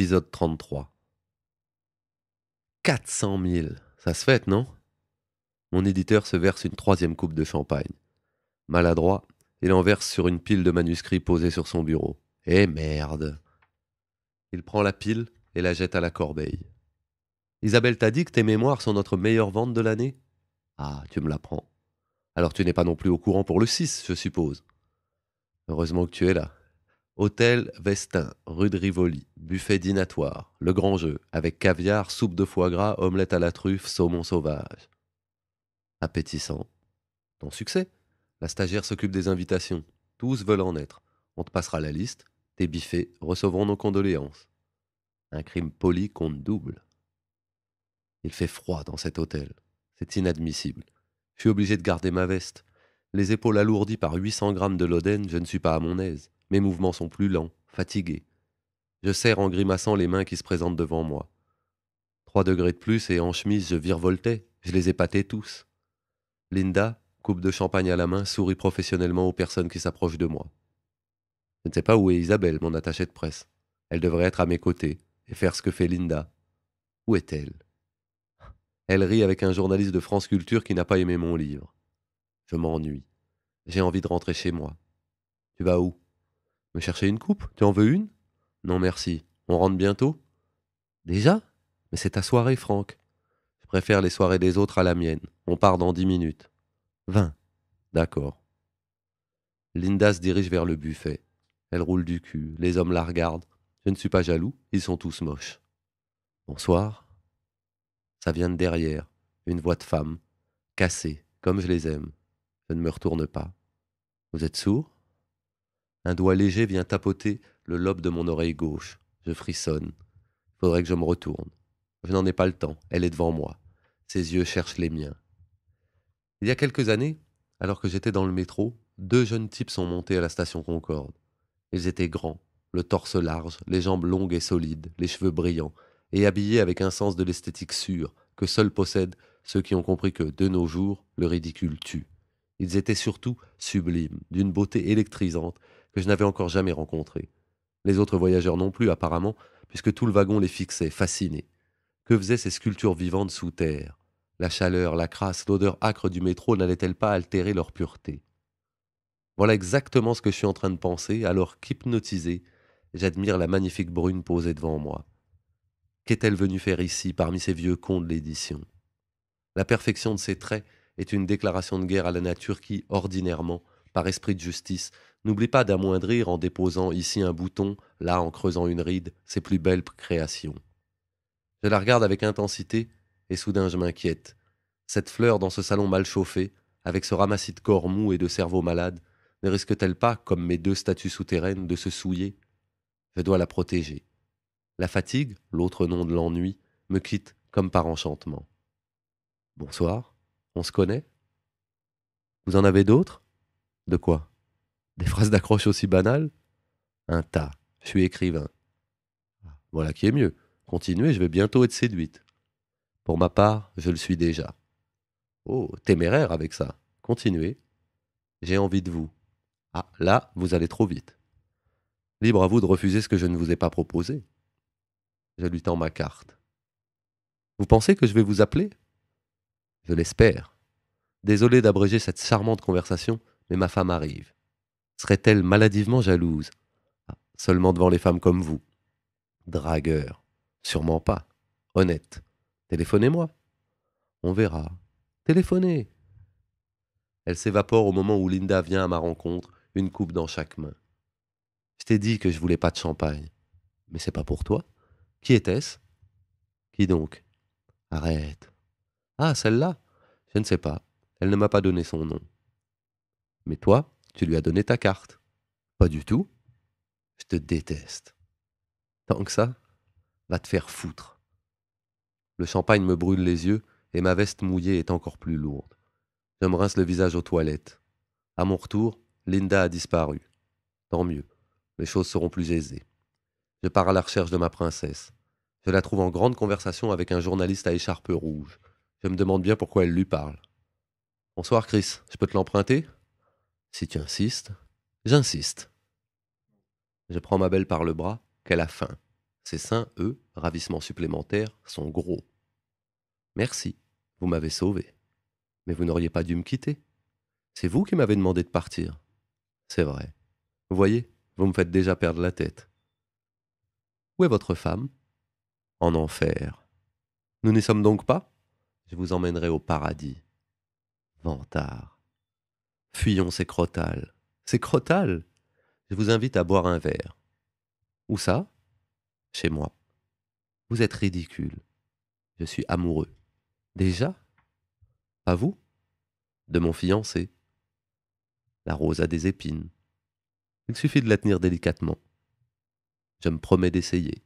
épisode 33. 400 000, ça se fête, non Mon éditeur se verse une troisième coupe de champagne. Maladroit, il en verse sur une pile de manuscrits posée sur son bureau. Eh merde Il prend la pile et la jette à la corbeille. Isabelle t'a dit que tes mémoires sont notre meilleure vente de l'année Ah, tu me l'apprends. Alors tu n'es pas non plus au courant pour le 6, je suppose. Heureusement que tu es là. Hôtel Vestin, rue de Rivoli, buffet dînatoire, le grand jeu, avec caviar, soupe de foie gras, omelette à la truffe, saumon sauvage. Appétissant. Ton succès La stagiaire s'occupe des invitations. Tous veulent en être. On te passera la liste. Tes biffets recevront nos condoléances. Un crime poli compte double. Il fait froid dans cet hôtel. C'est inadmissible. Je suis obligé de garder ma veste. Les épaules alourdies par 800 grammes de l'Oden, je ne suis pas à mon aise. Mes mouvements sont plus lents, fatigués. Je serre en grimaçant les mains qui se présentent devant moi. Trois degrés de plus et en chemise je virevoltais, je les épatais tous. Linda, coupe de champagne à la main, sourit professionnellement aux personnes qui s'approchent de moi. Je ne sais pas où est Isabelle, mon attachée de presse. Elle devrait être à mes côtés et faire ce que fait Linda. Où est-elle Elle rit avec un journaliste de France Culture qui n'a pas aimé mon livre. Je m'ennuie. J'ai envie de rentrer chez moi. Tu vas où me chercher une coupe Tu en veux une Non merci. On rentre bientôt Déjà Mais c'est ta soirée, Franck. Je préfère les soirées des autres à la mienne. On part dans dix minutes. Vingt. D'accord. Linda se dirige vers le buffet. Elle roule du cul, les hommes la regardent. Je ne suis pas jaloux, ils sont tous moches. Bonsoir. Ça vient de derrière, une voix de femme, cassée, comme je les aime. Je ne me retourne pas. Vous êtes sourd un doigt léger vient tapoter le lobe de mon oreille gauche. Je frissonne. Faudrait que je me retourne. Je n'en ai pas le temps, elle est devant moi. Ses yeux cherchent les miens. Il y a quelques années, alors que j'étais dans le métro, deux jeunes types sont montés à la station Concorde. Ils étaient grands, le torse large, les jambes longues et solides, les cheveux brillants, et habillés avec un sens de l'esthétique sûr que seuls possèdent ceux qui ont compris que, de nos jours, le ridicule tue. Ils étaient surtout sublimes, d'une beauté électrisante, je n'avais encore jamais rencontré. Les autres voyageurs non plus, apparemment, puisque tout le wagon les fixait, fascinés. Que faisaient ces sculptures vivantes sous terre La chaleur, la crasse, l'odeur âcre du métro n'allaient-elles pas altérer leur pureté Voilà exactement ce que je suis en train de penser, alors qu'hypnotisé, j'admire la magnifique brune posée devant moi. Qu'est-elle venue faire ici, parmi ces vieux cons de l'édition La perfection de ses traits est une déclaration de guerre à la nature qui, ordinairement, par esprit de justice, n'oublie pas d'amoindrir en déposant ici un bouton, là en creusant une ride, ses plus belles créations. Je la regarde avec intensité, et soudain je m'inquiète. Cette fleur dans ce salon mal chauffé, avec ce ramassis de corps mou et de cerveau malade, ne risque-t-elle pas, comme mes deux statues souterraines, de se souiller Je dois la protéger. La fatigue, l'autre nom de l'ennui, me quitte comme par enchantement. Bonsoir, on se connaît Vous en avez d'autres de quoi Des phrases d'accroche aussi banales Un tas. Je suis écrivain. Ah, voilà qui est mieux. Continuez, je vais bientôt être séduite. Pour ma part, je le suis déjà. Oh, téméraire avec ça. Continuez. J'ai envie de vous. Ah, là, vous allez trop vite. Libre à vous de refuser ce que je ne vous ai pas proposé. Je lui tends ma carte. Vous pensez que je vais vous appeler Je l'espère. Désolé d'abréger cette charmante conversation, mais ma femme arrive. Serait-elle maladivement jalouse ah, Seulement devant les femmes comme vous. Dragueur. Sûrement pas. Honnête. Téléphonez-moi. On verra. Téléphonez. Elle s'évapore au moment où Linda vient à ma rencontre, une coupe dans chaque main. Je t'ai dit que je voulais pas de champagne. Mais c'est pas pour toi. Qui était-ce Qui donc Arrête. Ah, celle-là Je ne sais pas. Elle ne m'a pas donné son nom. Mais toi, tu lui as donné ta carte. Pas du tout. Je te déteste. Tant que ça, va te faire foutre. Le champagne me brûle les yeux et ma veste mouillée est encore plus lourde. Je me rince le visage aux toilettes. À mon retour, Linda a disparu. Tant mieux. Les choses seront plus aisées. Je pars à la recherche de ma princesse. Je la trouve en grande conversation avec un journaliste à écharpe rouge. Je me demande bien pourquoi elle lui parle. Bonsoir Chris, je peux te l'emprunter si tu insistes, j'insiste. Je prends ma belle par le bras, qu'elle a faim. Ses seins, eux, ravissement supplémentaire, sont gros. Merci, vous m'avez sauvé. Mais vous n'auriez pas dû me quitter. C'est vous qui m'avez demandé de partir. C'est vrai. Vous voyez, vous me faites déjà perdre la tête. Où est votre femme En enfer. Nous n'y sommes donc pas Je vous emmènerai au paradis. Vantard. Fuyons ces crottales. Ces crottales Je vous invite à boire un verre. Où ça Chez moi. Vous êtes ridicule. Je suis amoureux. Déjà À vous De mon fiancé. La rose a des épines. Il suffit de la tenir délicatement. Je me promets d'essayer.